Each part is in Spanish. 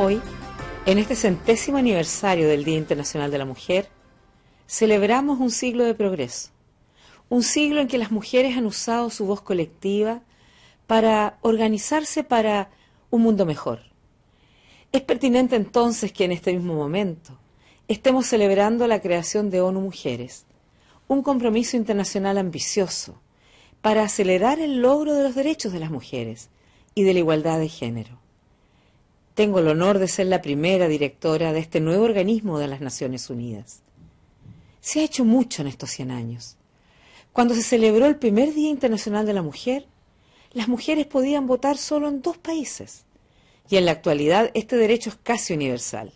Hoy, en este centésimo aniversario del Día Internacional de la Mujer, celebramos un siglo de progreso, un siglo en que las mujeres han usado su voz colectiva para organizarse para un mundo mejor. Es pertinente entonces que en este mismo momento estemos celebrando la creación de ONU Mujeres, un compromiso internacional ambicioso para acelerar el logro de los derechos de las mujeres y de la igualdad de género. Tengo el honor de ser la primera directora de este nuevo organismo de las Naciones Unidas. Se ha hecho mucho en estos 100 años. Cuando se celebró el primer Día Internacional de la Mujer, las mujeres podían votar solo en dos países. Y en la actualidad este derecho es casi universal.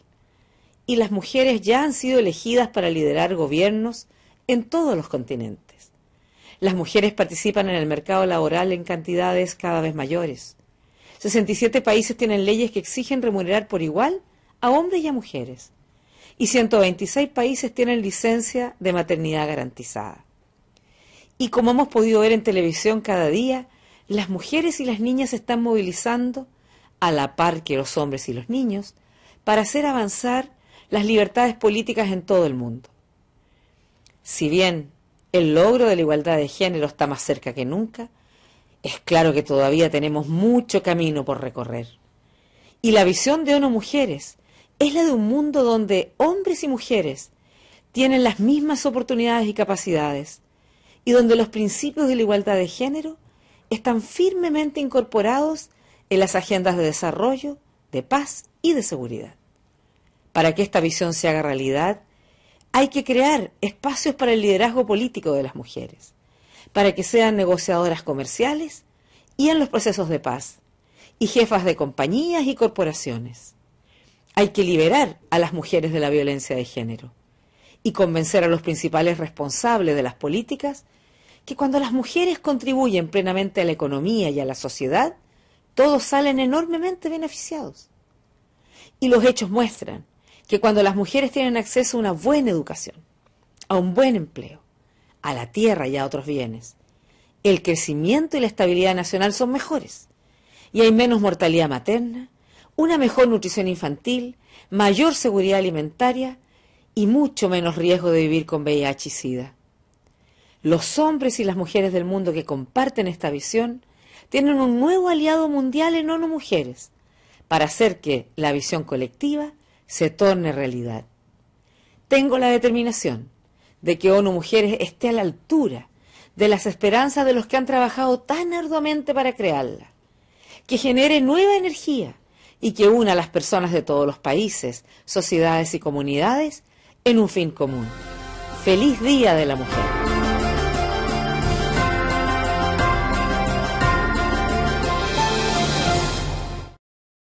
Y las mujeres ya han sido elegidas para liderar gobiernos en todos los continentes. Las mujeres participan en el mercado laboral en cantidades cada vez mayores. 67 países tienen leyes que exigen remunerar por igual a hombres y a mujeres. Y 126 países tienen licencia de maternidad garantizada. Y como hemos podido ver en televisión cada día, las mujeres y las niñas se están movilizando, a la par que los hombres y los niños, para hacer avanzar las libertades políticas en todo el mundo. Si bien el logro de la igualdad de género está más cerca que nunca, es claro que todavía tenemos mucho camino por recorrer. Y la visión de ONU Mujeres es la de un mundo donde hombres y mujeres tienen las mismas oportunidades y capacidades y donde los principios de la igualdad de género están firmemente incorporados en las agendas de desarrollo, de paz y de seguridad. Para que esta visión se haga realidad, hay que crear espacios para el liderazgo político de las mujeres para que sean negociadoras comerciales y en los procesos de paz, y jefas de compañías y corporaciones. Hay que liberar a las mujeres de la violencia de género y convencer a los principales responsables de las políticas que cuando las mujeres contribuyen plenamente a la economía y a la sociedad, todos salen enormemente beneficiados. Y los hechos muestran que cuando las mujeres tienen acceso a una buena educación, a un buen empleo, a la tierra y a otros bienes. El crecimiento y la estabilidad nacional son mejores. Y hay menos mortalidad materna, una mejor nutrición infantil, mayor seguridad alimentaria y mucho menos riesgo de vivir con VIH y SIDA. Los hombres y las mujeres del mundo que comparten esta visión tienen un nuevo aliado mundial en ONU Mujeres para hacer que la visión colectiva se torne realidad. Tengo la determinación de que ONU Mujeres esté a la altura de las esperanzas de los que han trabajado tan arduamente para crearla, que genere nueva energía y que una a las personas de todos los países, sociedades y comunidades en un fin común. Feliz Día de la Mujer.